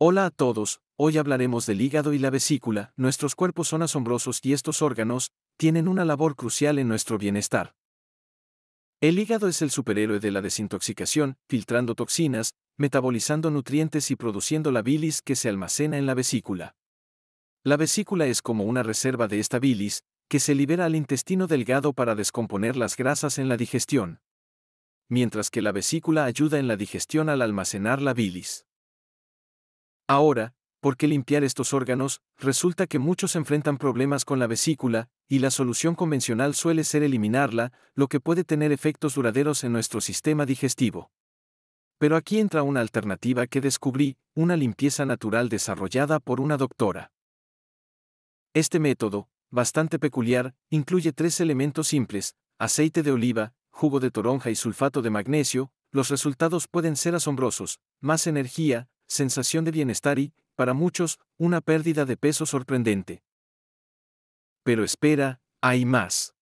Hola a todos, hoy hablaremos del hígado y la vesícula, nuestros cuerpos son asombrosos y estos órganos tienen una labor crucial en nuestro bienestar. El hígado es el superhéroe de la desintoxicación, filtrando toxinas, metabolizando nutrientes y produciendo la bilis que se almacena en la vesícula. La vesícula es como una reserva de esta bilis, que se libera al intestino delgado para descomponer las grasas en la digestión. Mientras que la vesícula ayuda en la digestión al almacenar la bilis. Ahora, ¿por qué limpiar estos órganos? Resulta que muchos enfrentan problemas con la vesícula, y la solución convencional suele ser eliminarla, lo que puede tener efectos duraderos en nuestro sistema digestivo. Pero aquí entra una alternativa que descubrí, una limpieza natural desarrollada por una doctora. Este método, bastante peculiar, incluye tres elementos simples, aceite de oliva, jugo de toronja y sulfato de magnesio, los resultados pueden ser asombrosos, más energía, sensación de bienestar y, para muchos, una pérdida de peso sorprendente. Pero espera, hay más.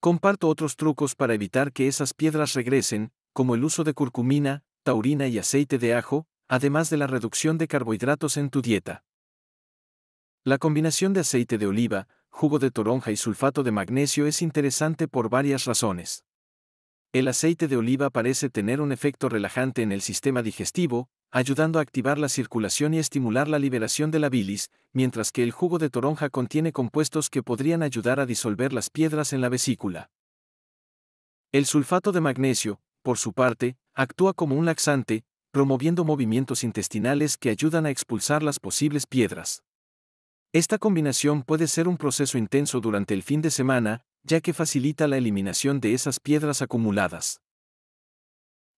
Comparto otros trucos para evitar que esas piedras regresen, como el uso de curcumina, taurina y aceite de ajo, además de la reducción de carbohidratos en tu dieta. La combinación de aceite de oliva, jugo de toronja y sulfato de magnesio es interesante por varias razones. El aceite de oliva parece tener un efecto relajante en el sistema digestivo, ayudando a activar la circulación y estimular la liberación de la bilis, mientras que el jugo de toronja contiene compuestos que podrían ayudar a disolver las piedras en la vesícula. El sulfato de magnesio, por su parte, actúa como un laxante, promoviendo movimientos intestinales que ayudan a expulsar las posibles piedras. Esta combinación puede ser un proceso intenso durante el fin de semana, ya que facilita la eliminación de esas piedras acumuladas.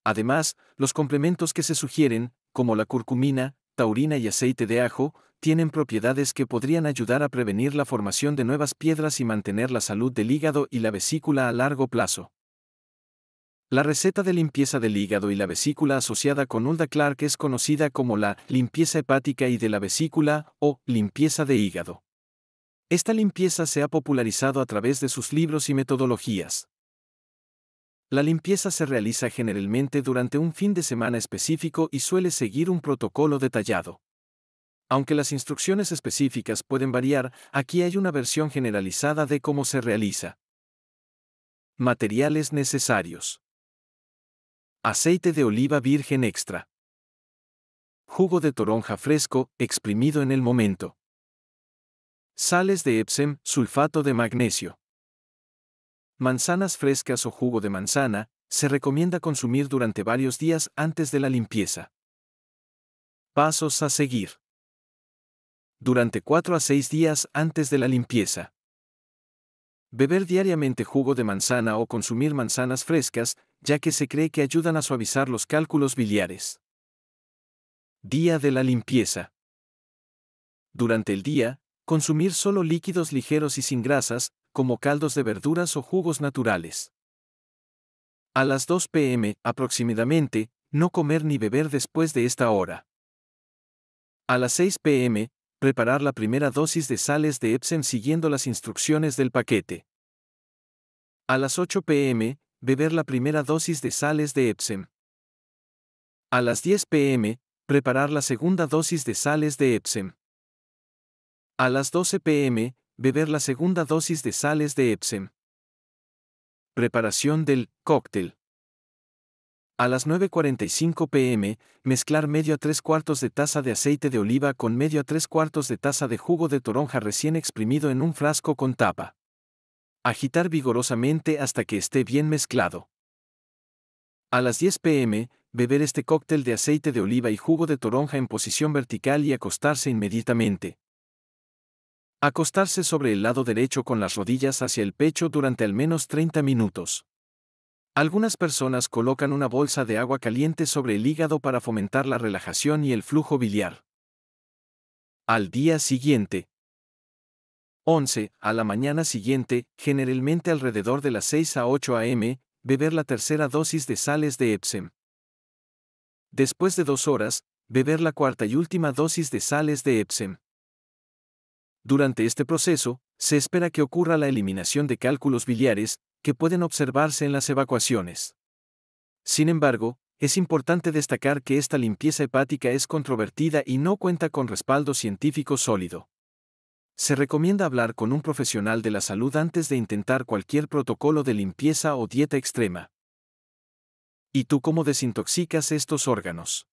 Además, los complementos que se sugieren, como la curcumina, taurina y aceite de ajo, tienen propiedades que podrían ayudar a prevenir la formación de nuevas piedras y mantener la salud del hígado y la vesícula a largo plazo. La receta de limpieza del hígado y la vesícula asociada con Ulda Clark es conocida como la limpieza hepática y de la vesícula o limpieza de hígado. Esta limpieza se ha popularizado a través de sus libros y metodologías. La limpieza se realiza generalmente durante un fin de semana específico y suele seguir un protocolo detallado. Aunque las instrucciones específicas pueden variar, aquí hay una versión generalizada de cómo se realiza. Materiales necesarios. Aceite de oliva virgen extra. Jugo de toronja fresco, exprimido en el momento. Sales de Epsom, sulfato de magnesio manzanas frescas o jugo de manzana, se recomienda consumir durante varios días antes de la limpieza. Pasos a seguir. Durante 4 a 6 días antes de la limpieza. Beber diariamente jugo de manzana o consumir manzanas frescas, ya que se cree que ayudan a suavizar los cálculos biliares. Día de la limpieza. Durante el día, consumir solo líquidos ligeros y sin grasas, como caldos de verduras o jugos naturales. A las 2 pm, aproximadamente, no comer ni beber después de esta hora. A las 6 pm, preparar la primera dosis de sales de Epsom siguiendo las instrucciones del paquete. A las 8 pm, beber la primera dosis de sales de Epsom. A las 10 pm, preparar la segunda dosis de sales de Epsom. A las 12 pm, beber la segunda dosis de sales de Epsom. Preparación del cóctel. A las 9.45 pm, mezclar medio a tres cuartos de taza de aceite de oliva con medio a tres cuartos de taza de jugo de toronja recién exprimido en un frasco con tapa. Agitar vigorosamente hasta que esté bien mezclado. A las 10 pm, beber este cóctel de aceite de oliva y jugo de toronja en posición vertical y acostarse inmediatamente. Acostarse sobre el lado derecho con las rodillas hacia el pecho durante al menos 30 minutos. Algunas personas colocan una bolsa de agua caliente sobre el hígado para fomentar la relajación y el flujo biliar. Al día siguiente. 11. A la mañana siguiente, generalmente alrededor de las 6 a 8 am, beber la tercera dosis de sales de Epsom. Después de dos horas, beber la cuarta y última dosis de sales de Epsom. Durante este proceso, se espera que ocurra la eliminación de cálculos biliares, que pueden observarse en las evacuaciones. Sin embargo, es importante destacar que esta limpieza hepática es controvertida y no cuenta con respaldo científico sólido. Se recomienda hablar con un profesional de la salud antes de intentar cualquier protocolo de limpieza o dieta extrema. ¿Y tú cómo desintoxicas estos órganos?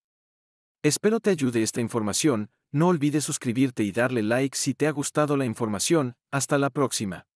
Espero te ayude esta información, no olvides suscribirte y darle like si te ha gustado la información. Hasta la próxima.